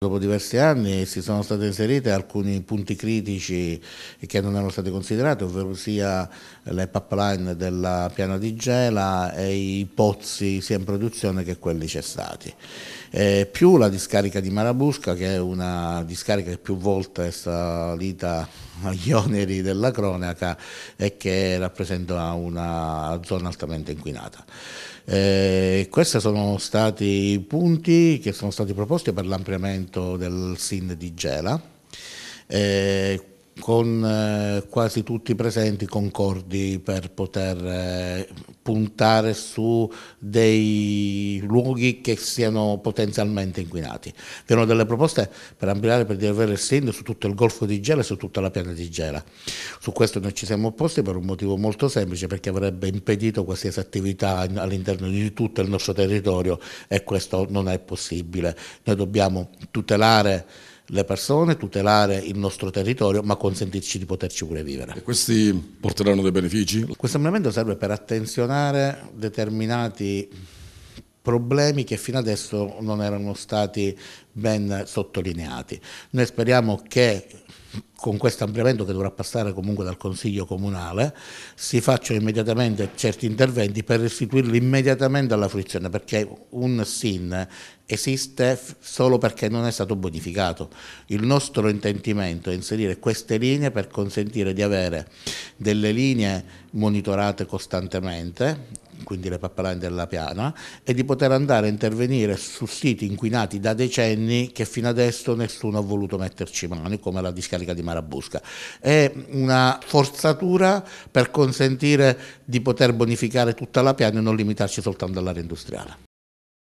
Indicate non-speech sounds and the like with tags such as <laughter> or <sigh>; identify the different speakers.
Speaker 1: Dopo diversi anni si sono state inserite alcuni punti critici che non erano stati considerati, ovvero sia le pipeline della piana di Gela e i pozzi sia in produzione che quelli cessati. E più la discarica di Marabusca che è una discarica che più volte è salita agli <laughs> oneri della cronaca e che rappresenta una zona altamente inquinata. E questi sono stati i punti che sono stati proposti per l'ampliamento appuntamento del SIN di Gela. Eh, con eh, quasi tutti i presenti concordi per poter eh, puntare su dei luoghi che siano potenzialmente inquinati. Vi erano delle proposte per ampliare, per avere il sindaco su tutto il Golfo di Gela e su tutta la piana di Gela. Su questo noi ci siamo opposti per un motivo molto semplice, perché avrebbe impedito qualsiasi attività all'interno di tutto il nostro territorio e questo non è possibile. Noi dobbiamo tutelare le persone, tutelare il nostro territorio, ma consentirci di poterci pure vivere. E questi porteranno dei benefici? Questo emendamento serve per attenzionare determinati problemi che fino adesso non erano stati ben sottolineati. Noi speriamo che con questo ampliamento che dovrà passare comunque dal Consiglio Comunale, si facciano immediatamente certi interventi per restituirli immediatamente alla fruizione, perché un SIN esiste solo perché non è stato bonificato. Il nostro intentimento è inserire queste linee per consentire di avere delle linee monitorate costantemente, quindi le pappaline della piana, e di poter andare a intervenire su siti inquinati da decenni che fino adesso nessuno ha voluto metterci mano, come la discarica di Marabusca. È una forzatura per consentire di poter bonificare tutta la piana e non limitarci soltanto all'area industriale.